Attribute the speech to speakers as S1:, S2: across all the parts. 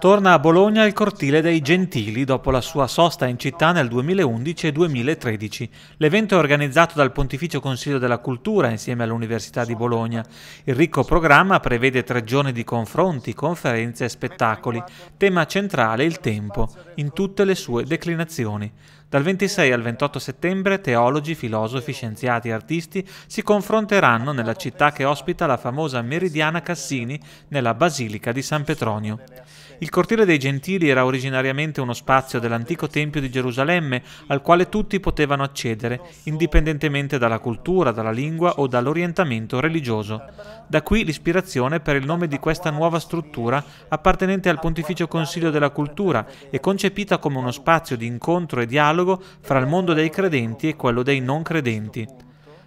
S1: Torna a Bologna il cortile dei Gentili dopo la sua sosta in città nel 2011 e 2013. L'evento è organizzato dal Pontificio Consiglio della Cultura insieme all'Università di Bologna. Il ricco programma prevede tre giorni di confronti, conferenze e spettacoli. Tema centrale il tempo, in tutte le sue declinazioni. Dal 26 al 28 settembre teologi, filosofi, scienziati e artisti si confronteranno nella città che ospita la famosa Meridiana Cassini nella Basilica di San Petronio. Il cortile dei Gentili era originariamente uno spazio dell'antico Tempio di Gerusalemme al quale tutti potevano accedere, indipendentemente dalla cultura, dalla lingua o dall'orientamento religioso. Da qui l'ispirazione per il nome di questa nuova struttura appartenente al Pontificio Consiglio della Cultura e concepita come uno spazio di incontro e dialogo dialogo fra il mondo dei credenti e quello dei non credenti.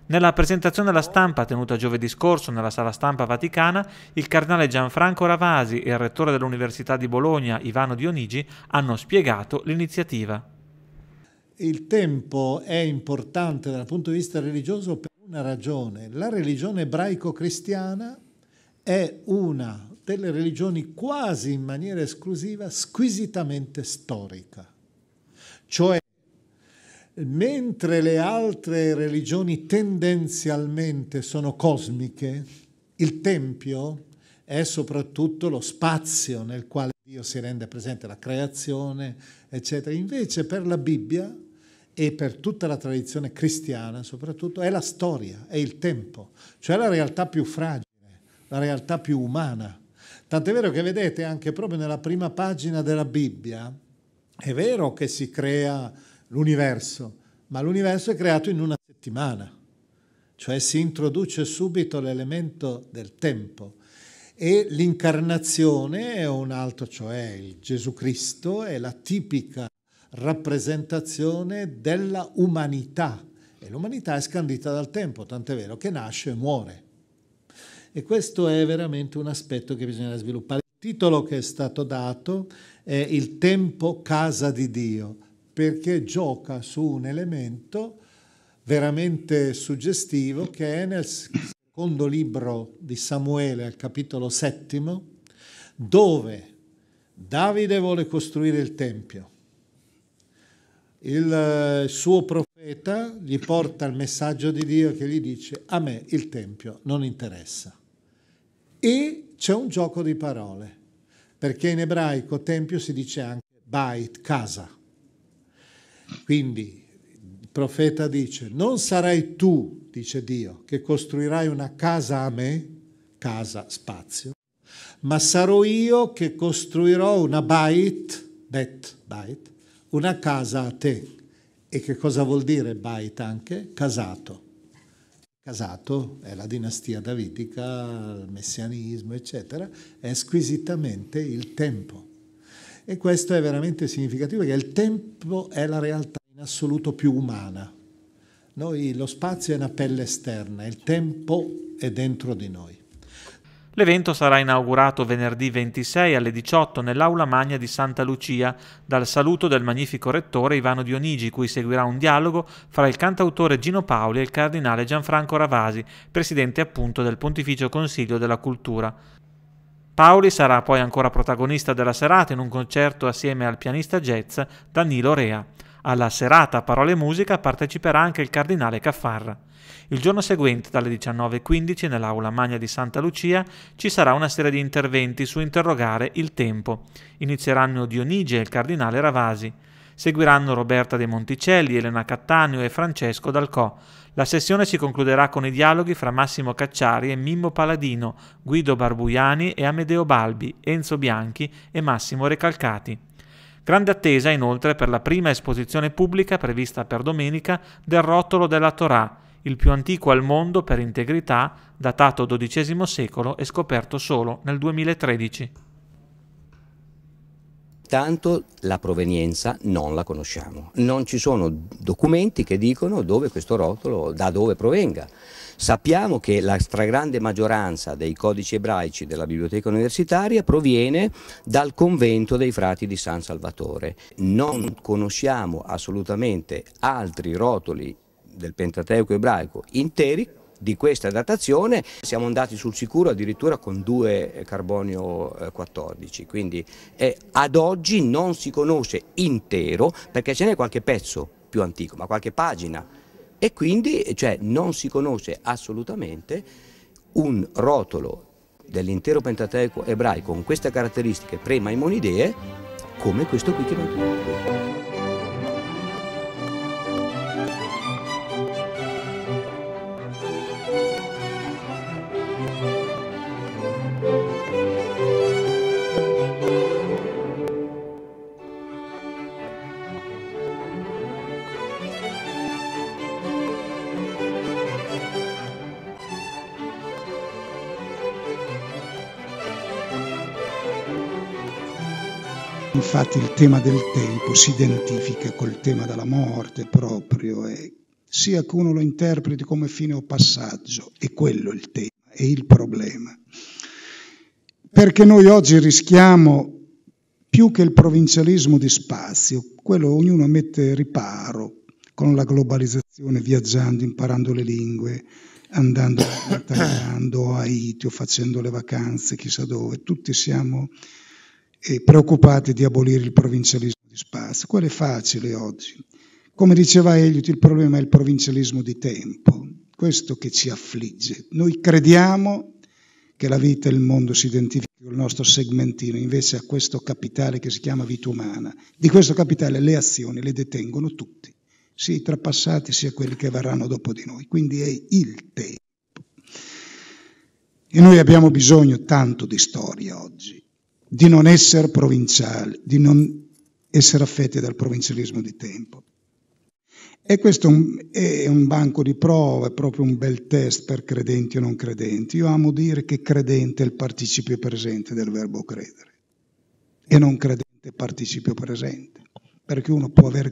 S1: Nella presentazione alla stampa tenuta giovedì scorso nella sala stampa vaticana, il cardinale Gianfranco Ravasi e il rettore dell'Università di Bologna, Ivano Dionigi, hanno spiegato l'iniziativa.
S2: Il tempo è importante dal punto di vista religioso per una ragione. La religione ebraico-cristiana è una delle religioni quasi in maniera esclusiva squisitamente storica. Cioè mentre le altre religioni tendenzialmente sono cosmiche, il Tempio è soprattutto lo spazio nel quale Dio si rende presente, la creazione, eccetera. Invece per la Bibbia e per tutta la tradizione cristiana soprattutto è la storia, è il tempo, cioè la realtà più fragile, la realtà più umana. Tant'è vero che vedete anche proprio nella prima pagina della Bibbia, è vero che si crea l'universo, ma l'universo è creato in una settimana, cioè si introduce subito l'elemento del tempo. E l'incarnazione è un altro, cioè il Gesù Cristo è la tipica rappresentazione della umanità. E l'umanità è scandita dal tempo, tant'è vero che nasce e muore. E questo è veramente un aspetto che bisogna sviluppare. Il titolo che è stato dato è Il tempo casa di Dio, perché gioca su un elemento veramente suggestivo che è nel secondo libro di Samuele, al capitolo settimo, dove Davide vuole costruire il Tempio. Il eh, suo profeta gli porta il messaggio di Dio che gli dice a me il Tempio non interessa. E c'è un gioco di parole, perché in ebraico Tempio si dice anche bait, casa. Quindi il profeta dice, non sarai tu, dice Dio, che costruirai una casa a me, casa, spazio, ma sarò io che costruirò una bait, bet, bait, una casa a te. E che cosa vuol dire bait anche? Casato. Casato è la dinastia davidica, il messianismo, eccetera, è squisitamente il tempo e questo è veramente significativo perché il tempo è la realtà in assoluto più umana. Noi, lo spazio è una pelle esterna, il tempo è dentro di noi.
S1: L'evento sarà inaugurato venerdì 26 alle 18 nell'Aula Magna di Santa Lucia dal saluto del magnifico rettore Ivano Dionigi, cui seguirà un dialogo fra il cantautore Gino Paoli e il cardinale Gianfranco Ravasi, presidente appunto del Pontificio Consiglio della Cultura. Paoli sarà poi ancora protagonista della serata in un concerto assieme al pianista jazz Danilo Rea. Alla serata Parole e Musica parteciperà anche il cardinale Caffarra. Il giorno seguente, dalle 19.15, nell'aula magna di Santa Lucia, ci sarà una serie di interventi su interrogare il tempo. Inizieranno Dionigi e il cardinale Ravasi. Seguiranno Roberta De Monticelli, Elena Cattaneo e Francesco Dalcò. La sessione si concluderà con i dialoghi fra Massimo Cacciari e Mimmo Paladino, Guido Barbuiani e Amedeo Balbi, Enzo Bianchi e Massimo Recalcati. Grande attesa inoltre per la prima esposizione pubblica prevista per domenica del rotolo della Torah, il più antico al mondo per integrità, datato XII secolo e scoperto solo nel 2013.
S3: Tanto la provenienza non la conosciamo. Non ci sono documenti che dicono dove questo rotolo, da dove provenga. Sappiamo che la stragrande maggioranza dei codici ebraici della biblioteca universitaria proviene dal convento dei frati di San Salvatore. Non conosciamo assolutamente altri rotoli del Pentateuco ebraico interi di questa datazione siamo andati sul sicuro addirittura con due eh, carbonio 14, eh, quindi eh, ad oggi non si conosce intero perché ce n'è qualche pezzo più antico, ma qualche pagina e quindi eh, cioè, non si conosce assolutamente un rotolo dell'intero pentateco ebraico con queste caratteristiche pre-maimonidee come questo qui che noi troviamo.
S4: Infatti il tema del tempo si identifica col tema della morte proprio e sia che uno lo interpreti come fine o passaggio, è quello il tema, è il problema. Perché noi oggi rischiamo più che il provincialismo di spazio, quello ognuno mette riparo con la globalizzazione, viaggiando, imparando le lingue, andando a Thailandia o Haiti o facendo le vacanze chissà dove, tutti siamo e preoccupati di abolire il provincialismo di spazio. Quello è facile oggi. Come diceva Eliot, il problema è il provincialismo di tempo, questo che ci affligge. Noi crediamo che la vita e il mondo si identifichino il nostro segmentino, invece a questo capitale che si chiama vita umana. Di questo capitale le azioni le detengono tutti, sia i trapassati sia quelli che verranno dopo di noi. Quindi è il tempo. E noi abbiamo bisogno tanto di storia oggi, di non essere provinciali, di non essere affetti dal provincialismo di tempo. E questo è un banco di prova, è proprio un bel test per credenti o non credenti. Io amo dire che credente è il participio presente del verbo credere e non credente è il participio presente, perché uno può aver